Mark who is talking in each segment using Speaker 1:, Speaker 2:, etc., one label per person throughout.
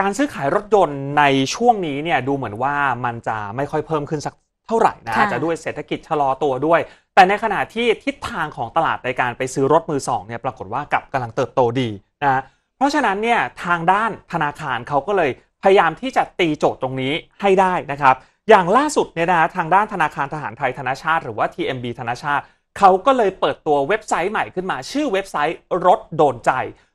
Speaker 1: การซื้อขายรถยนต์ในช่วงนี้เนี่ยดูเหมือนว่ามันจะไม่ค่อยเพิ่มขึ้นสักเท่าไหร่นะจจะด้วยเศรษฐกิจชะลอตัวด้วย แต่ในขณะที่ทิศทางของตลาดในการไปซื้อรถมือสองเนี่ยปรากฏว่ากับกำลังเติบโตดีนะเพราะฉะนั้นเนี่ยทางด้านธนาคารเขาก็เลยพยายามที่จะตีโจทย์ตรงนี้ให้ได้นะครับ อย่างล่าสุดเนี่ยนะทางด้านธนาคารทหารไทยธนาชาติหรือว่า TMB ธนาชาติเขาก็เลยเปิดตัวเว็บไซต์ใหม่ขึ้นมาชื่อเว็บไซต์รถโดนใจ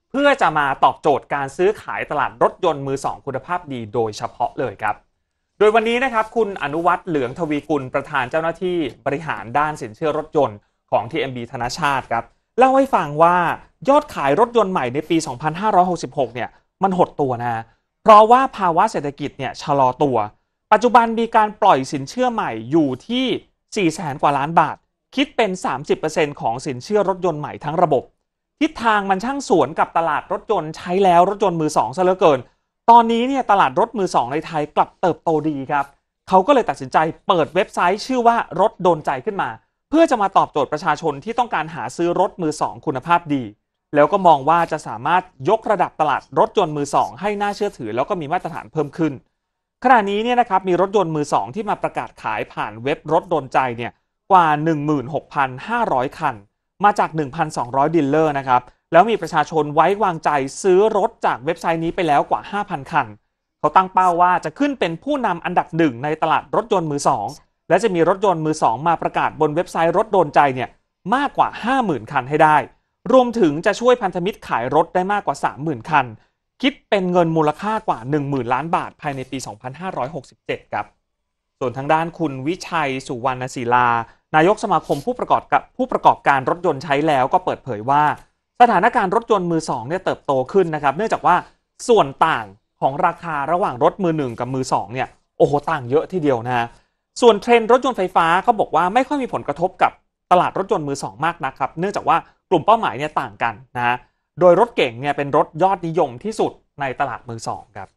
Speaker 1: เพื่อจะมาตอบโจทย์การซื้อขายตลาดรถยนต์มือสองคุณภาพดีโดยเฉพาะเลยครับ โดยวันนี้นะครับคุณอนุวัตรเหลืองทวีกุลประธานเจ้าหน้าที่บริหารด้านสินเชื่อรถยนต์ของ TMB ธนชาติครับ เล่าให้ฟังว่ายอดขายรถยนต์ใหม่ในปี 2566 เนี่ย มันหดตัวนะ เพราะว่าภาวะเศรษฐกิจเนี่ยชะลอตัว ปัจจุบันมีการปล่อยสินเชื่อใหม่อยู่ที่4แสนกว่าล้านบาท คิดเป็น 30%ของสินเชื่อรถยนต์ใหม่ทั้งระบบทิศทางมันช่างสวนกับตลาดรถยนต์ใช้แล้วรถยนต์มือสองซะเหลือเกิน ตอนนี้เนี่ยตลาดรถมือสองในไทยกลับเติบโตดีครับ เขาก็เลยตัดสินใจเปิดเว็บไซต์ชื่อว่ารถโดนใจขึ้นมา เพื่อจะมาตอบโจทย์ประชาชนที่ต้องการหาซื้อรถมือสองคุณภาพดี แล้วก็มองว่าจะสามารถยกระดับตลาดรถยนต์มือสองให้น่าเชื่อถือ แล้วก็มีมาตรฐานเพิ่มขึ้น ขณะนี้เนี่ยนะครับมีรถยนต์มือสองที่มาประกาศขายผ่านเว็บรถโดนใจเนี่ยกว่า 16,500 คันมาจาก 1,200ดีลเลอร์นะครับ แล้วมีประชาชนไว้วางใจซื้อรถจากเว็บไซต์นี้ไปแล้วกว่า 5,000 คัน เขาตั้งเป้าว่าจะขึ้นเป็นผู้นำอันดับหนึ่งในตลาดรถยนต์มือสอง และจะมีรถยนต์มือสองมาประกาศบนเว็บไซต์รถโดนใจเนี่ยมากกว่า 50,000 คันให้ได้ รวมถึงจะช่วยพันธมิตรขายรถได้มากกว่า 30,000 คัน คิดเป็นเงินมูลค่ากว่า 10,000 ล้านบาทภายในปี 2567 ครับ ส่วนทางด้านคุณวิชัย สุวรรณศิลานายกสมาคมผู้ประกอบกผู้ประกอบการรถยนต์ใช้แล้วก็เปิดเผยว่าสถานการณ์รถยนต์มือสองเนี่ยเติบโตขึ้นนะครับเนื่องจากว่าส่วนต่างของราคาระหว่างรถมือหนึ่งกับมือสองเนี่ยโอ้โหต่างเยอะทีเดียวนะฮะส่วนเทรนด์รถยนต์ไฟฟ้าเขาบอกว่าไม่ค่อยมีผลกระทบกับตลาดรถยนต์มือสองมากนะครับเนื่องจากว่ากลุ่มเป้าหมายเนี่ยต่างกันนะโดยรถเก่งเนี่ยเป็นรถยอดนิยมที่สุดในตลาดมือสองครับ